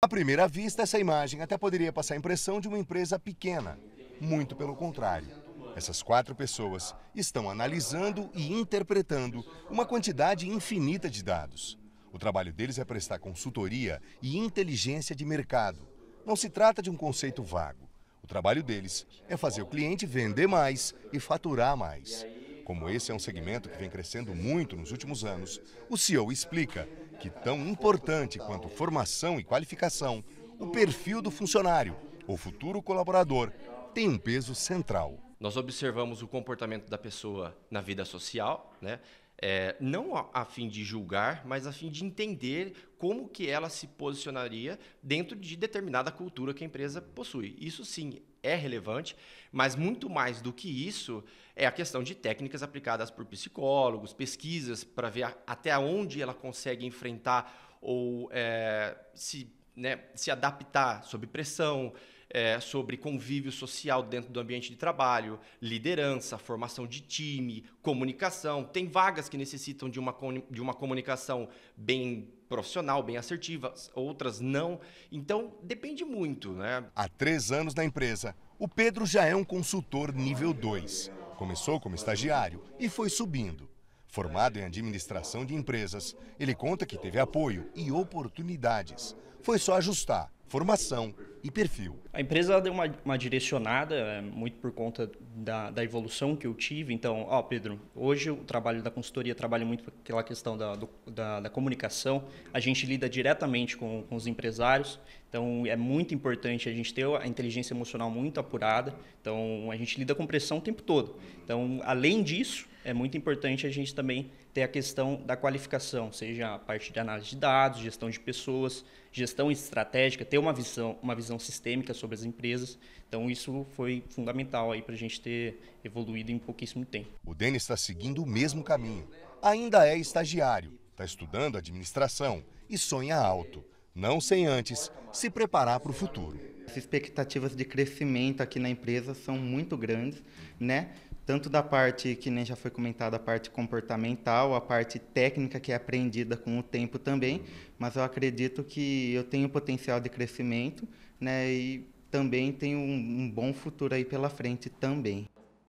À primeira vista, essa imagem até poderia passar a impressão de uma empresa pequena. Muito pelo contrário. Essas quatro pessoas estão analisando e interpretando uma quantidade infinita de dados. O trabalho deles é prestar consultoria e inteligência de mercado. Não se trata de um conceito vago. O trabalho deles é fazer o cliente vender mais e faturar mais. Como esse é um segmento que vem crescendo muito nos últimos anos, o CEO explica que tão importante quanto formação e qualificação, o perfil do funcionário, o futuro colaborador, tem um peso central. Nós observamos o comportamento da pessoa na vida social, né? É, não a, a, fim de julgar, mas a fim de entender como que ela se posicionaria dentro de determinada cultura que a empresa possui. Isso sim é relevante, mas muito mais do que isso é a questão de técnicas aplicadas por psicólogos, pesquisas para ver a, até onde ela consegue enfrentar ou é, se, né, se adaptar sob pressão é, sobre convívio social dentro do ambiente de trabalho, liderança, formação de time, comunicação. Tem vagas que necessitam de uma, de uma comunicação bem profissional, bem assertiva, outras não. Então, depende muito. Né? Há três anos na empresa, o Pedro já é um consultor nível 2. Começou como estagiário e foi subindo. Formado em administração de empresas, ele conta que teve apoio e oportunidades. Foi só ajustar formação e perfil. A empresa deu uma, uma direcionada, é, muito por conta da, da, evolução que eu tive. Então, ó, Pedro, hoje o trabalho da consultoria trabalha muito com aquela questão da, do, da, da, comunicação. A gente lida diretamente com, com os empresários. Então, é muito importante a gente ter a inteligência emocional muito apurada. Então, a gente lida com pressão o tempo todo. Então, além disso, é muito importante a gente também ter a questão da qualificação, seja a parte de análise de dados, gestão de pessoas, gestão estratégica, ter uma visão, uma visão sistêmica sobre as empresas. Então isso foi fundamental aí para a gente ter evoluído em pouquíssimo tempo. O Denis está seguindo o mesmo caminho. Ainda é estagiário, está estudando administração e sonha alto, não sem antes se preparar para o futuro. As expectativas de crescimento aqui na empresa são muito grandes, né? tanto da parte que nem já foi comentada, a parte comportamental, a parte técnica que é aprendida com o tempo também, uhum. mas eu acredito que eu tenho potencial de crescimento, né? E também tenho um, um bom futuro aí pela frente também.